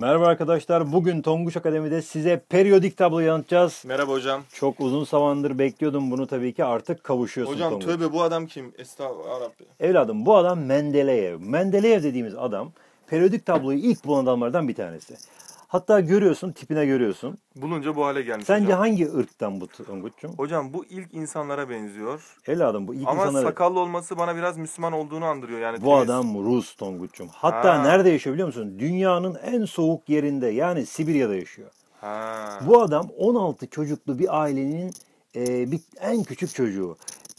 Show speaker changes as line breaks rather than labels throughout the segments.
Merhaba arkadaşlar. Bugün Tonguç Akademi'de size periyodik tabloyu anlatacağız. Merhaba hocam. Çok uzun zamandır bekliyordum bunu tabii ki. Artık kavuşuyorsun Hocam Tonguç. tövbe
bu adam kim? Estağfurullah. Rabbi.
Evladım bu adam Mendeleev. Mendeleev dediğimiz adam periyodik tabloyu ilk bulan adamlardan bir tanesi. Hatta görüyorsun tipine görüyorsun.
Bulunca bu hale gelmiş Sence hocam.
hangi ırktan bu Tonguç'cum?
Hocam bu ilk insanlara benziyor.
Evladım bu ilk Ama insanlara. Ama
sakallı olması bana biraz Müslüman olduğunu andırıyor. yani. Bu temiz. adam
Rus Tonguç'cum. Hatta ha. nerede yaşıyor biliyor musun? Dünyanın en soğuk yerinde yani Sibirya'da yaşıyor. Ha. Bu adam 16 çocuklu bir ailenin e, bir, en küçük çocuğu.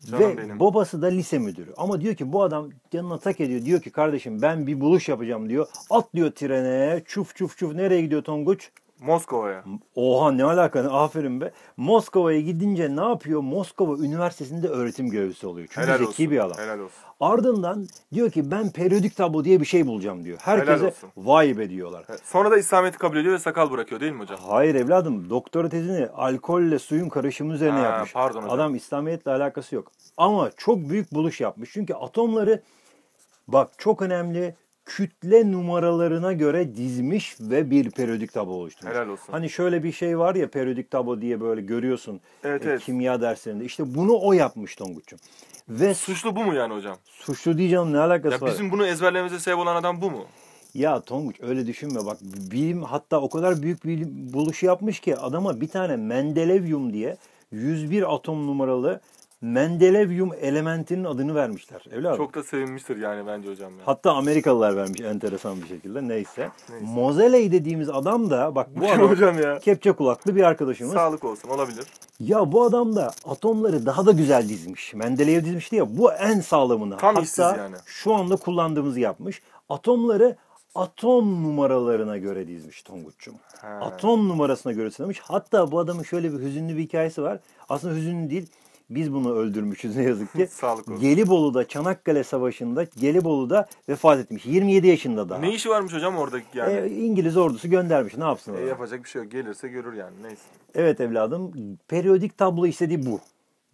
Ve benim. babası da lise müdürü. Ama diyor ki bu adam canına tak ediyor. Diyor ki kardeşim ben bir buluş yapacağım diyor. Atlıyor diyor trene. Çuf çuf çuf nereye gidiyor Tonguç? Moskova'ya. Oha ne alaka aferin be. Moskova'ya gidince ne yapıyor? Moskova Üniversitesi'nde öğretim görevlisi oluyor. Çünkü Helal zeki olsun. bir adam. Helal olsun. Ardından diyor ki ben periyodik tablo diye bir şey bulacağım diyor. Herkese
vay be diyorlar. Sonra da İslamiyet'i kabul ediyor ve sakal bırakıyor değil mi hocam?
Hayır evladım doktora tezini alkolle suyun karışımı üzerine ha, yapmış. Pardon hocam. Adam İslamiyet'le alakası yok. Ama çok büyük buluş yapmış. Çünkü atomları bak çok önemli kütle numaralarına göre dizmiş ve bir periyodik tablo oluşturmuş. Helal olsun. Hani şöyle bir şey var ya periyodik tablo diye böyle görüyorsun evet, e, evet. kimya derslerinde. İşte bunu o yapmış Tonguç'um. Ve suçlu bu mu yani hocam? Suçlu diyeceğim ne alakası ya var? Bizim
bunu ezberlememize sebep olan adam bu mu?
Ya Tonguç öyle düşünme bak bilim hatta o kadar büyük bir buluşu yapmış ki adama bir tane Mendelevyum diye 101 atom numaralı Mendelevyum elementinin adını vermişler.
Evladım. Çok da sevinmiştir yani bence hocam. Yani.
Hatta Amerikalılar vermiş enteresan bir şekilde. Neyse. Neyse. Mozeley dediğimiz adam da bak bu adam hocam ya. kepçe kulaklı bir arkadaşımız.
Sağlık olsun olabilir.
Ya bu adam da atomları daha da güzel dizmiş. Mendeleyev dizmişti ya bu en sağlamını. Tam Hatta yani. şu anda kullandığımızı yapmış. Atomları atom numaralarına göre dizmiş Tonguç'cum. Atom numarasına göre sınırmış. Hatta bu adamın şöyle bir hüzünlü bir hikayesi var. Aslında hüzünlü değil biz bunu öldürmüşüz ne yazık ki. Sağlık olsun. Gelibolu'da Çanakkale Savaşı'nda Gelibolu'da vefat etmiş. 27 yaşında daha. Ne
işi varmış hocam oradaki yani? E,
İngiliz ordusu göndermiş. Ne yapsın? E,
yapacak bir şey yok. Gelirse görür yani. Neyse.
Evet evladım. Periyodik tablo istediği bu.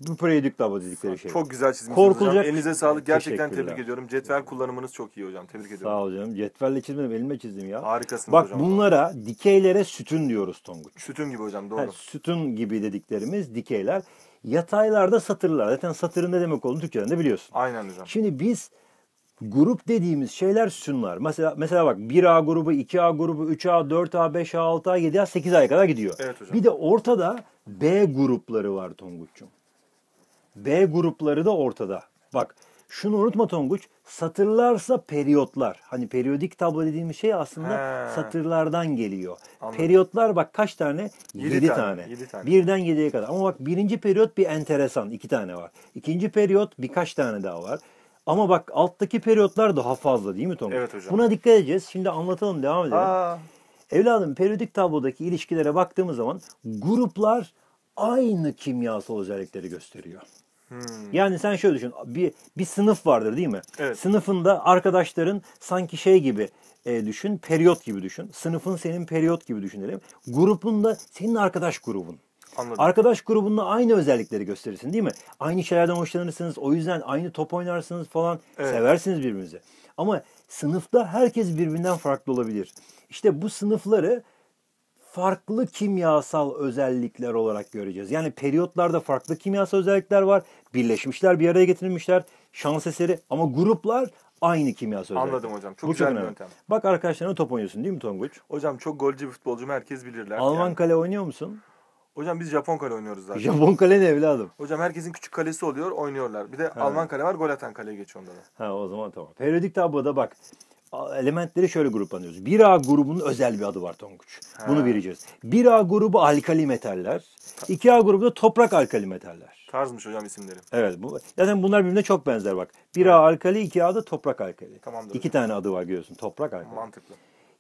Bu periyodik tablo dedikleri şey. Çok güzel çizmişsiniz Korkulacak... hocam. Elinize sağlık. Gerçekten tebrik
ediyorum. Cetvel kullanımınız çok iyi hocam. Tebrik ediyorum. Sağ ol hocam. Cetvelle çizmedim. Elime çizdim ya. Harikasınız Bak, hocam. Bak
bunlara dikeylere sütün diyoruz Tonguç. Sütün gibi hocam doğru. Ha, sütün gibi dediklerimiz dikeyler. Yataylarda satırlar. Zaten satırın ne demek olduğunu Türkçe'den de biliyorsun. Aynen hocam. Şimdi biz grup dediğimiz şeyler şunlar. Mesela mesela bak 1A grubu, 2A grubu, 3A, 4A, 5A, 6A, 7A, 8A'ya kadar gidiyor. Evet hocam. Bir de ortada B grupları var Tonguç'cum. B grupları da ortada. Bak şunu unutma Tonguç, satırlarsa periyotlar. Hani periyodik tablo dediğimiz şey aslında He. satırlardan geliyor. Anladım. Periyotlar bak kaç tane? Yedi, tane. tane. tane. Birden yediye kadar. Ama bak birinci periyot bir enteresan. iki tane var. İkinci periyot birkaç tane daha var. Ama bak alttaki periyotlar daha fazla değil mi Tonguç? Evet hocam. Buna dikkat edeceğiz. Şimdi anlatalım devam edelim. Aa. Evladım periyodik tablodaki ilişkilere baktığımız zaman gruplar aynı kimyasal özellikleri gösteriyor. Hmm. Yani sen şöyle düşün. Bir, bir sınıf vardır değil mi? Evet. Sınıfında arkadaşların sanki şey gibi e, düşün. Periyot gibi düşün. Sınıfın senin periyot gibi düşünelim. Grubun da senin arkadaş grubun. Anladım. Arkadaş grubunda aynı özellikleri gösterirsin değil mi? Aynı şeylerden hoşlanırsınız. O yüzden aynı top oynarsınız falan. Evet. Seversiniz birbirinizi. Ama sınıfta herkes birbirinden farklı olabilir. İşte bu sınıfları farklı kimyasal özellikler olarak göreceğiz. Yani periyotlarda farklı kimyasal özellikler var. Birleşmişler, bir araya getirilmişler. Şans eseri ama gruplar aynı kimyasal özellikler. Anladım hocam. Çok Bu güzel çok bir yöntem. Bak arkadaşlarına top oynuyorsun değil mi Tonguç? Hocam
çok golcü bir futbolcum herkes bilirler. Alman yani.
kale oynuyor musun?
Hocam biz Japon kale oynuyoruz zaten. Japon
kale ne evladım?
Hocam herkesin küçük kalesi oluyor oynuyorlar. Bir de ha. Alman kale var gol atan kaleye geçiyor onda
Ha o zaman tamam. Periyodik tabloda bak elementleri şöyle gruplanıyoruz. 1A grubunun özel bir adı var Tonguç.
Ha. Bunu vereceğiz.
1A grubu alkali metaller. 2A grubu da toprak alkali metaller.
Tarzmış hocam isimleri.
Evet. Bu, zaten bunlar birbirine çok benzer bak. 1A alkali, 2A da toprak alkali. Tamamdır. İki hocam. tane adı var görüyorsun. Toprak alkali. Mantıklı.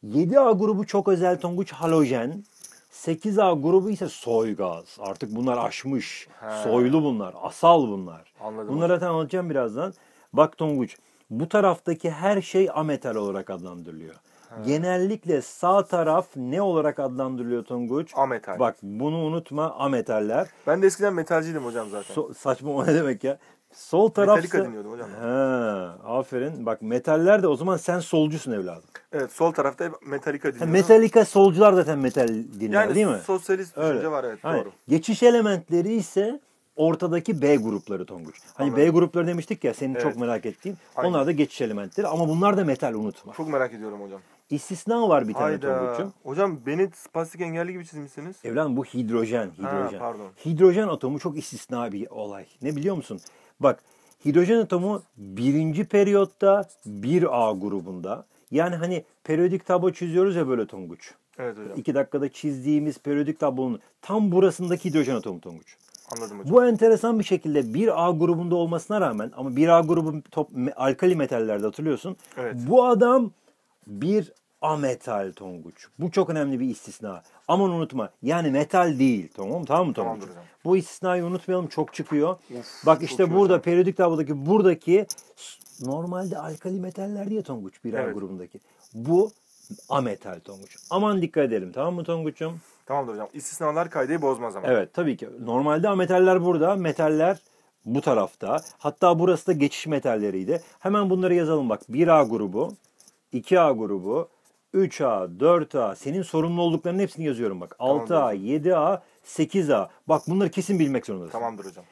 7A grubu çok özel Tonguç halojen. 8A grubu ise soy gaz. Artık bunlar aşmış.
He. Soylu
bunlar. Asal bunlar. Anladım. Bunları zaten anlatacağım birazdan. Bak Tonguç bu taraftaki her şey ametal olarak adlandırılıyor. Ha. Genellikle sağ taraf ne olarak adlandırılıyor Tonguç? Ametal. Bak bunu unutma ametaller. Ben de eskiden metalciydim hocam zaten. So, saçma o ne demek ya? Sol taraf Metallica dinliyordum hocam. Ha, aferin. Bak metaller de o zaman sen solcusun evladım.
Evet sol tarafta Metallica dinliyor. Metallica
solcular zaten metal dinler yani, değil mi? Yani
sosyalist düşünce Öyle. var evet Hayır. doğru.
Geçiş elementleri ise ortadaki B grupları Tonguç. Hani Anladım. B grupları demiştik ya senin evet. çok merak ettiğin. Aynen. Onlar da geçiş elementleri ama bunlar da metal unutma. Çok
merak ediyorum hocam.
İstisna var bir tane Tonguç'um.
Hocam beni spastik engelli gibi çizmişsiniz.
Evladım bu hidrojen. hidrojen. Ha, pardon. Hidrojen atomu çok istisna bir olay. Ne biliyor musun? Bak hidrojen atomu birinci periyotta bir a grubunda. Yani hani periyodik tablo çiziyoruz ya böyle Tonguç. Evet hocam. İki dakikada çizdiğimiz periyodik tablonun tam burasındaki hidrojen atomu Tonguç. Anladım hocam. Bu enteresan bir şekilde 1A grubunda olmasına rağmen ama 1A grubu top, alkali metallerde hatırlıyorsun. Evet. Bu adam bir A metal Tonguç. Bu çok önemli bir istisna. Aman unutma. Yani metal değil. Tamam mı? Tamam mı Tonguç? Bu istisnayı unutmayalım. Çok çıkıyor. Of, Bak işte burada hocam. periyodik tablodaki buradaki normalde alkali metaller diye Tonguç bir evet. grubundaki. Bu ametal Tonguç. Aman dikkat edelim.
Tamam mı Tonguç'um? Tamamdır hocam. İstisnalar kaydı bozmaz ama. Evet
tabii ki. Normalde ametaller burada. Metaller bu tarafta. Hatta burası da geçiş metalleriydi. Hemen bunları yazalım bak. 1A grubu, 2A grubu, 3A, 4A. Senin sorumlu olduklarının hepsini yazıyorum bak. Tamamdır 6A, 7A, 8A. Bak bunları kesin bilmek zorundasın. Tamamdır hocam.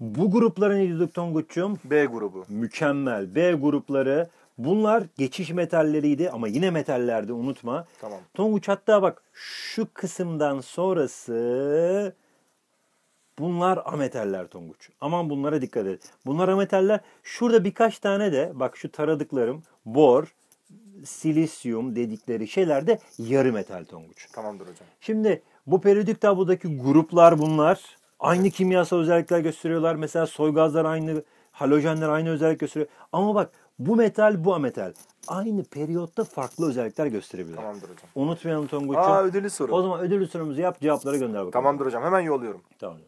Bu gruplara ne diyorduk Tonguç'cum? B grubu. Mükemmel. B grupları Bunlar geçiş metalleriydi ama yine metallerdi unutma. Tamam. Tonguç hatta bak şu kısımdan sonrası bunlar ametaller Tonguç. Aman bunlara dikkat et. Bunlar ametaller. Şurada birkaç tane de bak şu taradıklarım bor, silisyum dedikleri şeyler de yarı metal Tonguç. Tamamdır hocam. Şimdi bu periyodik tablodaki gruplar bunlar. Aynı kimyasal özellikler gösteriyorlar. Mesela soy gazlar aynı, halojenler aynı özellik gösteriyor. Ama bak bu metal, bu metal. Aynı periyotta farklı özellikler gösterebilir. Tamamdır hocam. Unutmayalım Tonguç'u. Aa ödüllü soru. O zaman ödüllü sorumuzu yap cevapları gönder bakalım. Tamamdır hocam hemen yolluyorum. Tamam.